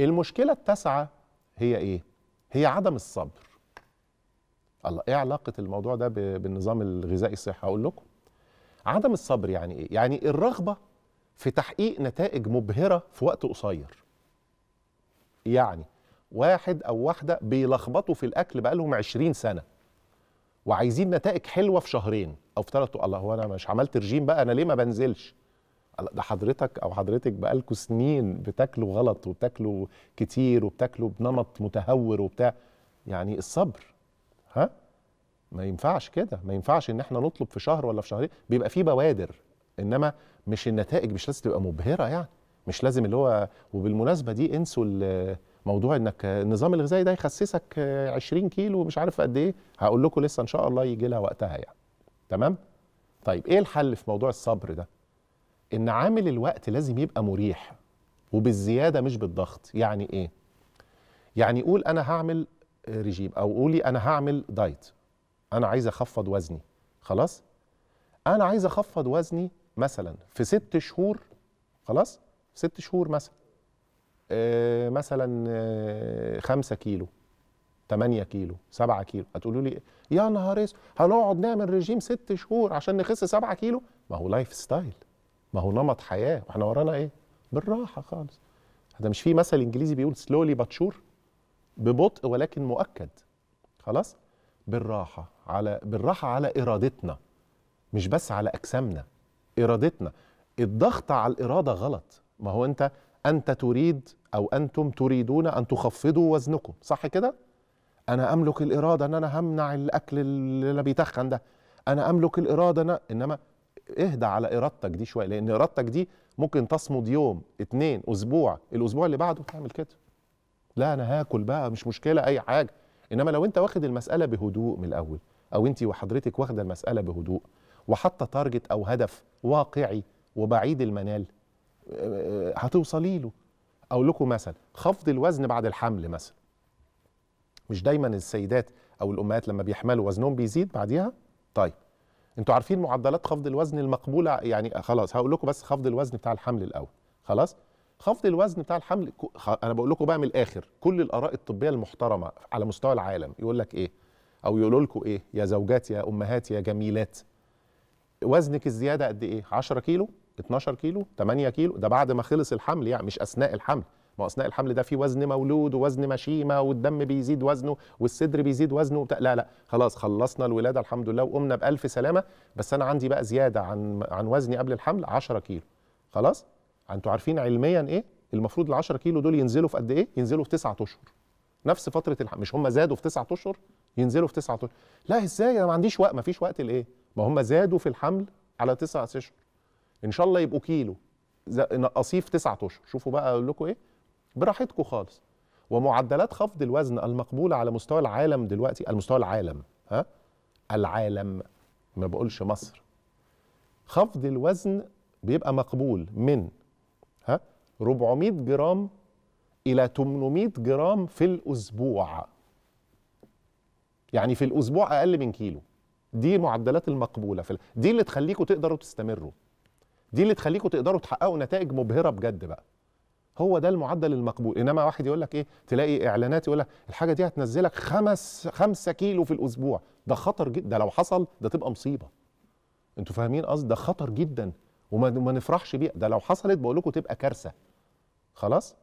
المشكلة التاسعة هي إيه؟ هي عدم الصبر الله إيه علاقة الموضوع ده بالنظام الغذائي الصحي هقول لكم عدم الصبر يعني إيه؟ يعني الرغبة في تحقيق نتائج مبهرة في وقت قصير يعني واحد أو واحدة بيلخبطوا في الأكل بقالهم 20 سنة وعايزين نتائج حلوة في شهرين أو في ثلاثة الله هو أنا مش عملت رجيم بقى أنا ليه ما بنزلش ده حضرتك او حضرتك بقالكوا سنين بتاكلوا غلط وبتاكلوا كتير وبتاكلوا بنمط متهور وبتاع يعني الصبر ها ما ينفعش كده ما ينفعش ان احنا نطلب في شهر ولا في شهرين بيبقى في بوادر انما مش النتائج مش لازم تبقى مبهره يعني مش لازم اللي هو وبالمناسبه دي انسوا موضوع انك النظام الغذائي ده يخسسك 20 كيلو مش عارف قد ايه هقول لكم لسه ان شاء الله يجي لها وقتها يعني تمام طيب ايه الحل في موضوع الصبر ده ان عامل الوقت لازم يبقى مريح وبالزياده مش بالضغط يعني ايه يعني قول انا هعمل ريجيم او قولي انا هعمل دايت انا عايز اخفض وزني خلاص انا عايز اخفض وزني مثلا في ست شهور خلاص ست شهور مثلا آه مثلا آه خمسة كيلو 8 كيلو 7 كيلو هتقولوا لي يا نهار اسود هنقعد نعمل ريجيم ست شهور عشان نخس 7 كيلو ما هو لايف ستايل ما هو نمط حياه واحنا ورانا ايه بالراحه خالص هذا مش في مثل انجليزي بيقول سلولي باتشور ببطء ولكن مؤكد خلاص بالراحه على بالراحه على ارادتنا مش بس على اجسامنا ارادتنا الضغط على الاراده غلط ما هو انت انت تريد او انتم تريدون ان تخفضوا وزنكم صح كده انا املك الاراده ان انا همنع الاكل اللي بيتخن ده انا املك الاراده أنا انما اهدى على ارادتك دي شويه لان ارادتك دي ممكن تصمد يوم اتنين اسبوع الاسبوع اللي بعده تعمل كده لا انا هاكل بقى مش مشكله اي حاجه انما لو انت واخد المساله بهدوء من الاول او انت وحضرتك واخده المساله بهدوء وحاطه تارجت او هدف واقعي وبعيد المنال آه، هتوصلي له اقول لكم مثل خفض الوزن بعد الحمل مثلا مش دايما السيدات او الامهات لما بيحملوا وزنهم بيزيد بعديها طيب انتوا عارفين معدلات خفض الوزن المقبوله يعني خلاص هقول لكم بس خفض الوزن بتاع الحمل الاول خلاص خفض الوزن بتاع الحمل انا بقول لكم بقى من الاخر كل الاراء الطبيه المحترمه على مستوى العالم يقول لك ايه او يقولوا لكم ايه يا زوجات يا امهات يا جميلات وزنك الزياده قد ايه 10 كيلو 12 كيلو 8 كيلو ده بعد ما خلص الحمل يعني مش اثناء الحمل ما اثناء الحمل ده في وزن مولود ووزن مشيمه والدم بيزيد وزنه والصدر بيزيد وزنه وبتاع. لا لا خلاص خلصنا الولاده الحمد لله وقمنا بالف سلامه بس انا عندي بقى زياده عن عن وزني قبل الحمل 10 كيلو خلاص انتوا عارفين علميا ايه المفروض ال 10 كيلو دول ينزلوا في قد ايه ينزلوا في 9 اشهر نفس فتره الحمل مش هم زادوا في 9 اشهر ينزلوا في 9 اشهر لا ازاي انا ما عنديش وقت ما فيش وقت لايه ما هم زادوا في الحمل على 9 اشهر ان شاء الله يبقوا كيلو نقصيه في 9 اشهر شوفوا بقى اقول لكم ايه براحتكم خالص ومعدلات خفض الوزن المقبولة على مستوى العالم دلوقتي المستوى العالم ها العالم ما بقولش مصر خفض الوزن بيبقى مقبول من ها 400 جرام إلى 800 جرام في الأسبوع يعني في الأسبوع أقل من كيلو دي معدلات المقبولة في دي اللي تخليكم تقدروا تستمروا دي اللي تخليكم تقدروا تحققوا نتائج مبهرة بجد بقى هو ده المعدل المقبول انما واحد يقول لك ايه تلاقي اعلانات يقول لك الحاجه دي هتنزلك خمس خمسة كيلو في الاسبوع ده خطر جدا ده لو حصل ده تبقى مصيبه انتوا فاهمين قصدي ده خطر جدا وما نفرحش بيه ده لو حصلت بقول لكم تبقى كارثه خلاص